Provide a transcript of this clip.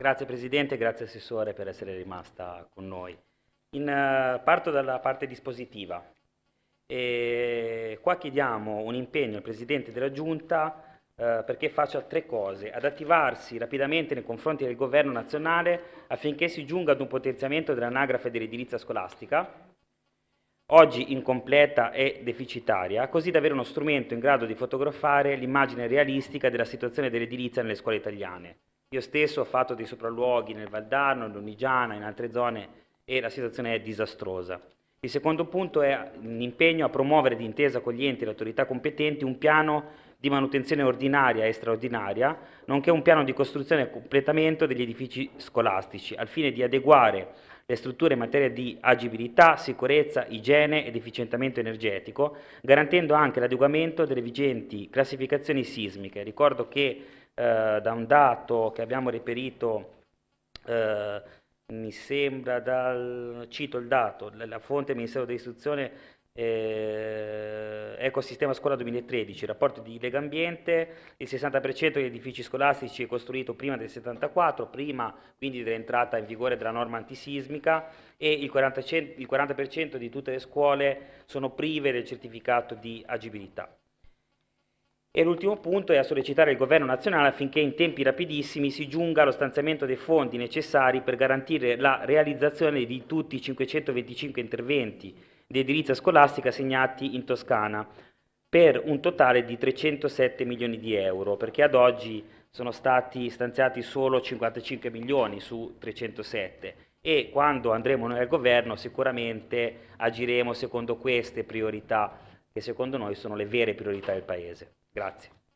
Grazie Presidente, grazie Assessore per essere rimasta con noi. In, uh, parto dalla parte dispositiva. E qua chiediamo un impegno al Presidente della Giunta eh, perché faccia tre cose. Ad attivarsi rapidamente nei confronti del Governo nazionale affinché si giunga ad un potenziamento dell'anagrafe dell'edilizia scolastica, oggi incompleta e deficitaria, così da avere uno strumento in grado di fotografare l'immagine realistica della situazione dell'edilizia nelle scuole italiane. Io stesso ho fatto dei sopralluoghi nel Valdarno, in Lunigiana, in altre zone e la situazione è disastrosa. Il secondo punto è l'impegno a promuovere d'intesa con gli enti e le autorità competenti un piano di manutenzione ordinaria e straordinaria, nonché un piano di costruzione e completamento degli edifici scolastici, al fine di adeguare le strutture in materia di agibilità, sicurezza, igiene ed efficientamento energetico, garantendo anche l'adeguamento delle vigenti classificazioni sismiche. Ricordo che eh, da un dato che abbiamo reperito, eh, mi sembra dal, cito il dato, la fonte del Ministero dell'Istruzione, eh, Ecosistema Scuola 2013, rapporto di Lega Ambiente, il 60% degli edifici scolastici è costruito prima del 74, prima quindi dell'entrata in vigore della norma antisismica e il 40%, il 40 di tutte le scuole sono prive del certificato di agibilità. E l'ultimo punto è a sollecitare il Governo nazionale affinché in tempi rapidissimi si giunga allo stanziamento dei fondi necessari per garantire la realizzazione di tutti i 525 interventi di edilizia scolastica segnati in Toscana per un totale di 307 milioni di euro, perché ad oggi sono stati stanziati solo 55 milioni su 307 e quando andremo noi al governo sicuramente agiremo secondo queste priorità che secondo noi sono le vere priorità del Paese. Grazie.